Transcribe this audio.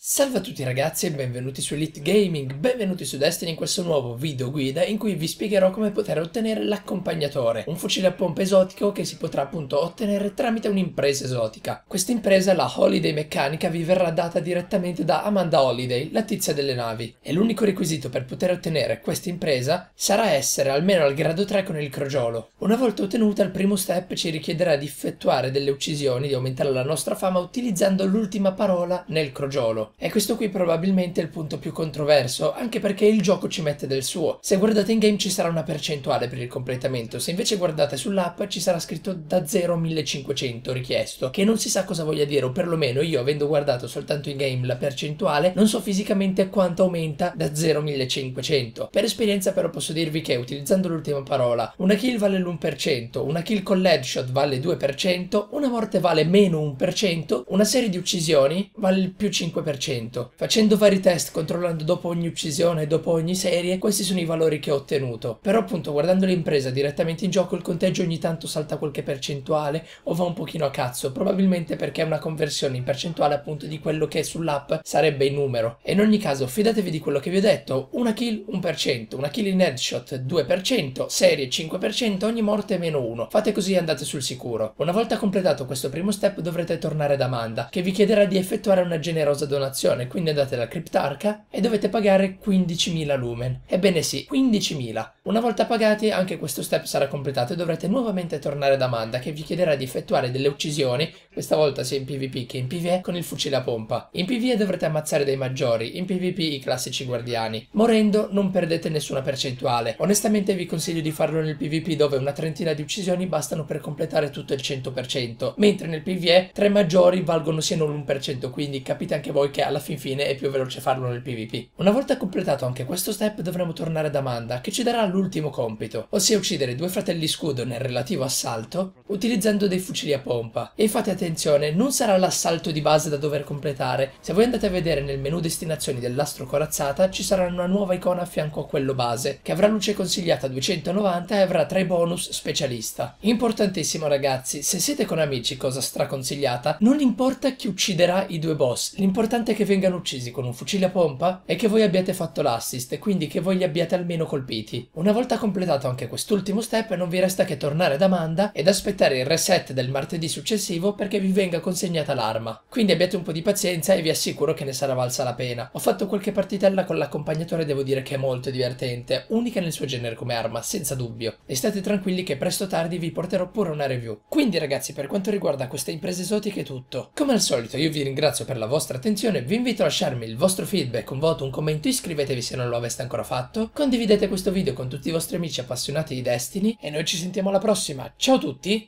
Salve a tutti ragazzi e benvenuti su Elite Gaming, benvenuti su Destiny in questo nuovo video guida in cui vi spiegherò come poter ottenere l'accompagnatore, un fucile a pompa esotico che si potrà appunto ottenere tramite un'impresa esotica. Questa impresa, la Holiday Meccanica, vi verrà data direttamente da Amanda Holiday, la tizia delle navi, e l'unico requisito per poter ottenere questa impresa sarà essere almeno al grado 3 con il crogiolo. Una volta ottenuta il primo step ci richiederà di effettuare delle uccisioni, di aumentare la nostra fama utilizzando l'ultima parola nel crogiolo. E questo qui probabilmente è il punto più controverso, anche perché il gioco ci mette del suo. Se guardate in game ci sarà una percentuale per il completamento, se invece guardate sull'app ci sarà scritto da 0 a 1500 richiesto, che non si sa cosa voglia dire, o perlomeno io avendo guardato soltanto in game la percentuale, non so fisicamente quanto aumenta da 0 a 1500. Per esperienza però posso dirvi che, utilizzando l'ultima parola, una kill vale l'1%, una kill con l'headshot vale 2%, una morte vale meno 1%, una serie di uccisioni vale il più 5%. 100%. Facendo vari test, controllando dopo ogni uccisione dopo ogni serie, questi sono i valori che ho ottenuto. Però appunto guardando l'impresa direttamente in gioco il conteggio ogni tanto salta qualche percentuale o va un pochino a cazzo, probabilmente perché è una conversione in percentuale appunto di quello che sull'app sarebbe in numero. E in ogni caso fidatevi di quello che vi ho detto, una kill 1%, una kill in headshot 2%, serie 5%, ogni morte meno 1. Fate così e andate sul sicuro. Una volta completato questo primo step dovrete tornare da Amanda, che vi chiederà di effettuare una generosa donazione donazione, quindi andate alla criptarca e dovete pagare 15.000 lumen. Ebbene sì, 15.000. Una volta pagati anche questo step sarà completato e dovrete nuovamente tornare da Amanda che vi chiederà di effettuare delle uccisioni questa volta sia in PvP che in PvE con il fucile a pompa. In PvE dovrete ammazzare dei maggiori, in PvP i classici guardiani. Morendo non perdete nessuna percentuale. Onestamente vi consiglio di farlo nel PvP dove una trentina di uccisioni bastano per completare tutto il 100%, mentre nel PvE tre maggiori valgono siano l'1%, quindi capite anche voi che alla fin fine è più veloce farlo nel PvP. Una volta completato anche questo step dovremo tornare ad Amanda, che ci darà l'ultimo compito, ossia uccidere due fratelli scudo nel relativo assalto utilizzando dei fucili a pompa. E fate attenzione attenzione, non sarà l'assalto di base da dover completare. Se voi andate a vedere nel menu destinazioni dell'astro corazzata ci sarà una nuova icona a fianco a quello base, che avrà luce consigliata 290 e avrà tre bonus specialista. Importantissimo ragazzi, se siete con amici, cosa straconsigliata, non importa chi ucciderà i due boss, l'importante è che vengano uccisi con un fucile a pompa e che voi abbiate fatto l'assist, quindi che voi li abbiate almeno colpiti. Una volta completato anche quest'ultimo step non vi resta che tornare da Manda ed aspettare il reset del martedì successivo perché che vi venga consegnata l'arma. Quindi abbiate un po' di pazienza e vi assicuro che ne sarà valsa la pena. Ho fatto qualche partitella con l'accompagnatore e devo dire che è molto divertente, unica nel suo genere come arma, senza dubbio. E state tranquilli che presto o tardi vi porterò pure una review. Quindi ragazzi, per quanto riguarda queste imprese esotiche è tutto. Come al solito io vi ringrazio per la vostra attenzione, vi invito a lasciarmi il vostro feedback, un voto, un commento, iscrivetevi se non lo aveste ancora fatto, condividete questo video con tutti i vostri amici appassionati di Destiny e noi ci sentiamo alla prossima. Ciao a tutti!